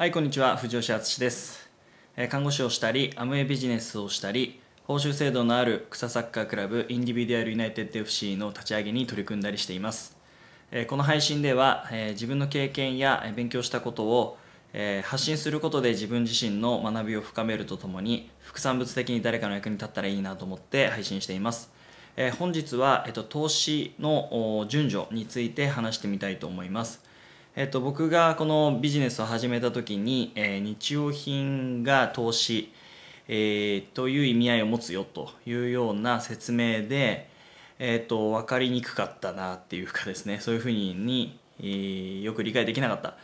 はい、こんにちは。藤吉敦です。看護師をしたり、アムウェイビジネスをしたり、報酬制度のある草サッカークラブインディビデュアルユナイテッド FC の立ち上げに取り組んだりしています。この配信では、自分の経験や勉強したことを発信することで自分自身の学びを深めるとともに、副産物的に誰かの役に立ったらいいなと思って配信しています。本日は、投資の順序について話してみたいと思います。えっと、僕がこのビジネスを始めた時に、えー、日用品が投資、えー、という意味合いを持つよというような説明で、えー、っと分かりにくかったなっていうかですね そういうふうに、えー、よく理解できなかっ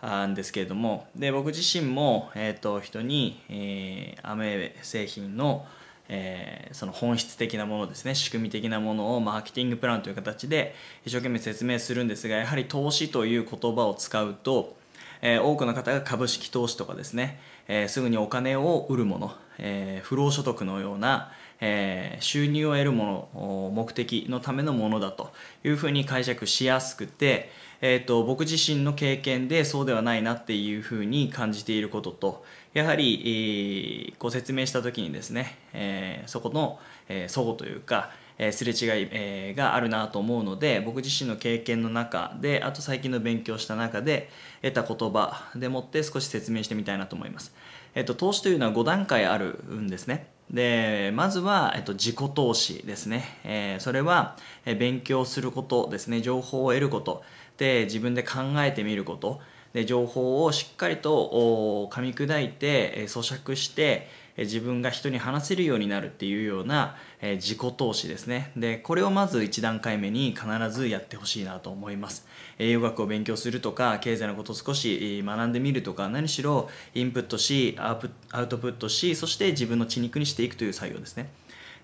たんですけれどもで僕自身も、えっと人に、えー、アメ製品の、えー、その本質的なものですね仕組み的なものをマーケティングプランという形で一生懸命説明するんですがやはり投資という言葉を使うと、えー、多くの方が株式投資とかですね、えー、すぐにお金を売るもの、え不労所得のようなえー、収入を得るもの目的のためのものだというふうに解釈しやすくて、えーと、僕自身の経験でそうではないなっていうふうに感じていることとやはり、えー、ご説明した時にですね、えー、そこの、えー、相互というか、えー、すれ違い、えー、があるなと思うので僕自身の経験の中であと最近の勉強した中で得た言葉でもって少し説明してみたいなと思います。えっ、ー、と、投資というのは5段階あるんですね。で、まずは、えっと、自己投資ですね。えー、それは、え勉強することですね。情報を得ること。で、自分で考えてみること。で、情報をしっかりと噛み砕いて、え咀嚼して、自分が人に話せるようになるっていうような自己投資ですねでこれをまず1段階目に必ずやってほしいなと思います栄養学を勉強するとか経済のことを少し学んでみるとか何しろインプットしアウトプットしそして自分の血肉にしていくという作業ですね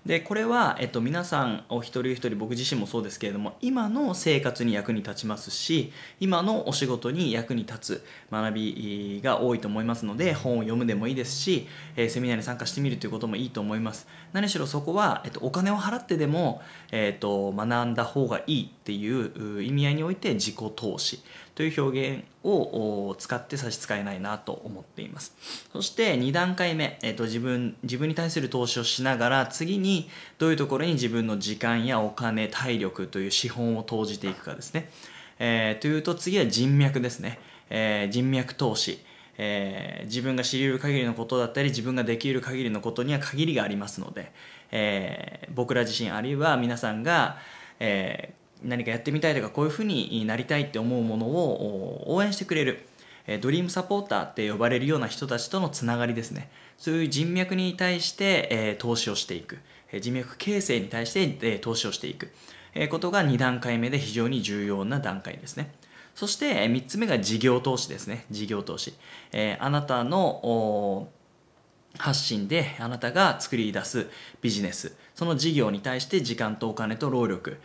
でこれは、えっと、皆さんお一人一人僕自身もそうですけれども今の生活に役に立ちますし今のお仕事に役に立つ学びが多いと思いますので本を読むでもいいですし、えー、セミナーに参加してみるということもいいと思います何しろそこは、えっと、お金を払ってでも、えっと、学んだ方がいいっていう意味合いにおいて自己投資という表現を使って差し支えないなと思っていますそして2段階目、えっと、自分自分に対する投資をしながら次にどういうところに自分の時間やお金体力という資本を投じていくかですね、えー、というと次は人脈ですね、えー、人脈投資えー、自分が知り得る限りのことだったり自分ができる限りのことには限りがありますので、えー、僕ら自身あるいは皆さんが、えー、何かやってみたいとかこういうふうになりたいって思うものを応援してくれる、えドリームサポーターって呼ばれるような人たちとのつながりですねそういう人脈に対して、え投資をしていく。人脈形成に対して投資をしていくことが2段階目で非常に重要な段階ですね。そして3つ目が事業投資ですね。事業投資。あなたの発信であなたが作り出すビジネス、その事業に対して時間とお金と労力、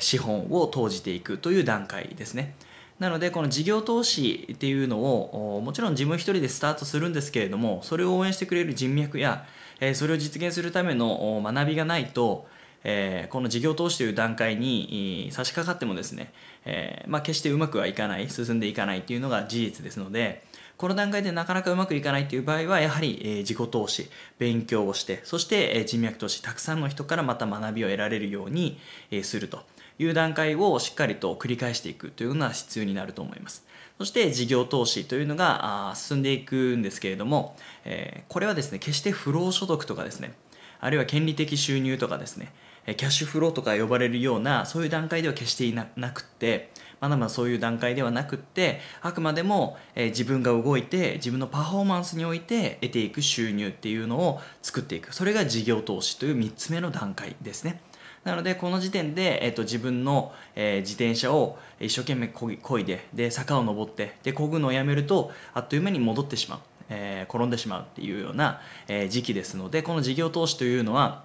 資本を投じていくという段階ですね。なので、この事業投資っていうのを、もちろん自分一人でスタートするんですけれども、それを応援してくれる人脈や、えそれを実現するための学びがないと、えこの事業投資という段階に差し掛かってもですね、えまあ、決してうまくはいかない進んでいかないというのが事実ですのでこの段階でなかなかうまくいかないという場合はやはり、え自己投資勉強をしてそして、え人脈投資たくさんの人からまた学びを得られるように、えするという段階をしっかりと繰り返していくというのは必要になると思います。そして事業投資というのが進んでいくんですけれども、えこれはですね決して不労所得とかですねあるいは権利的収入とかですねキャッシュフローとか呼ばれるようなそういう段階では決していなくってまだまだそういう段階ではなくってあくまでも、え自分が動いて自分のパフォーマンスにおいて得ていく収入っていうのを作っていくそれが事業投資という3つ目の段階ですね。なのでこの時点で、えーと、自分の、えー、自転車を一生懸命こいでで坂を登ってで漕ぐのをやめるとあっという間に戻ってしまう、えー、転んでしまうっていうような、えー、時期ですのでこの事業投資というのは、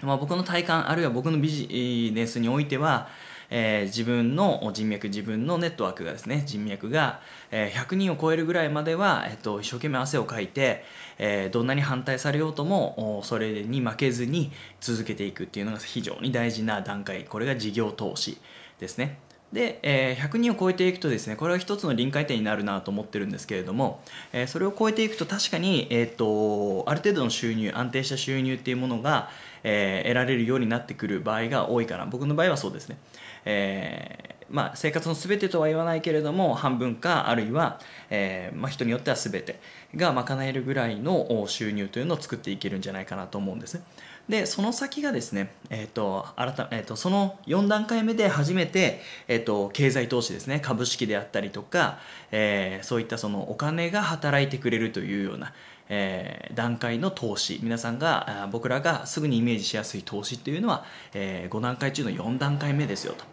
まあ、僕の体感あるいは僕のビジネスにおいてはえー、自分の人脈自分のネットワークがですね人脈が、えー、100人を超えるぐらいまでは、えー、っと、と一生懸命汗をかいて、えー、どんなに反対されようともそれに負けずに続けていくっていうのが非常に大事な段階これが事業投資ですねで、えー、100人を超えていくとですねこれは一つの臨界点になるなと思ってるんですけれども、えー、それを超えていくと確かに、えーと、ある程度の収入安定した収入っていうものが、えー、得られるようになってくる場合が多いから僕の場合はそうですね、えまあ、生活の全てとは言わないけれども半分かあるいは、えー、まあ、人によっては全てが賄えるぐらいの収入というのを作っていけるんじゃないかなと思うんです。でその先がですね、えーと改えーと、その4段階目で初めて、えーと、経済投資ですね株式であったりとか、えー、そういったそのお金が働いてくれるというような、えー、段階の投資皆さんが僕らがすぐにイメージしやすい投資っていうのは、えー、5段階中の4段階目ですよと。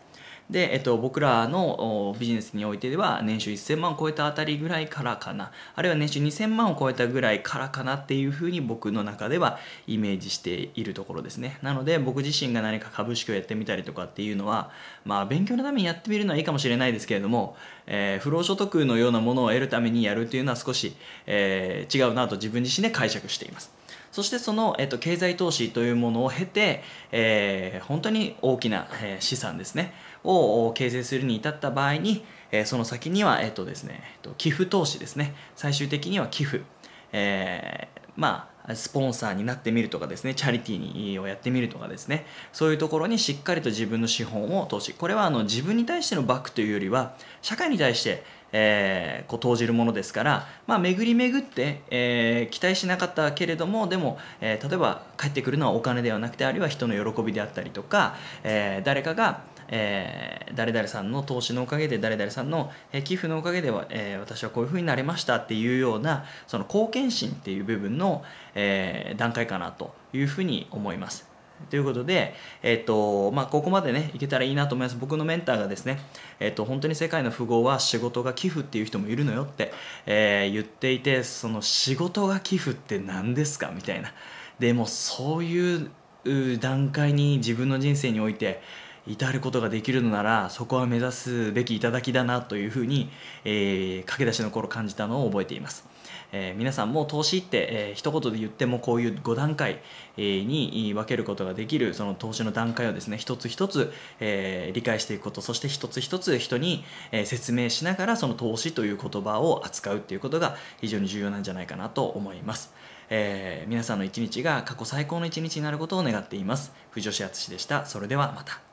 で、えっと、僕らのビジネスにおいてでは年収1000万を超えたあたりぐらいからかなあるいは年収2000万を超えたぐらいからかなっていうふうに僕の中ではイメージしているところですねなので僕自身が何か株式をやってみたりとかっていうのはまあ勉強のためにやってみるのはいいかもしれないですけれども、えー、不労所得のようなものを得るためにやるというのは少し、えー、違うなと自分自身で解釈していますそしてその、えっと、経済投資というものを経て、えー、本当に大きな、え資産ですねを形成するに至った場合に、えその先には、えっ、とですね、えと寄付投資ですね最終的には寄付、えー、まあスポンサーになってみるとかですねチャリティーをやってみるとかですねそういうところにしっかりと自分の資本を投資これはあの自分に対してのバックというよりは社会に対してえー、こう投じるものですから、まあ、巡り巡って、えー、期待しなかったけれどもでも、えー、例えば帰ってくるのはお金ではなくてあるいは人の喜びであったりとか、え誰かがえー、誰々さんの投資のおかげで誰々さんの、え寄付のおかげでは、えー、私はこういうふうになれましたっていうようなその貢献心っていう部分の、えー、段階かなというふうに思います。ということで、えっ、ー、と、まあ、ここまでね、いけたらいいなと思います。僕のメンターがですね、えっ、ー、と、本当に世界の富豪は仕事が寄付っていう人もいるのよって、えー、言っていて、その仕事が寄付って何ですかみたいな。でも、そういう段階に自分の人生において、至ることができるのならそこは目指すべき頂だなというふうに、えー、駆け出しの頃感じたのを覚えています。えー、皆さんも投資って、えー、一言で言ってもこういう5段階、えに分けることができるその投資の段階をですね一つ一つ、えー、理解していくことそして一つ一つ人に、え説明しながらその投資という言葉を扱うっていうことが非常に重要なんじゃないかなと思います、えー、皆さんの一日が過去最高の一日になることを願っています藤吉敦でしたそれではまた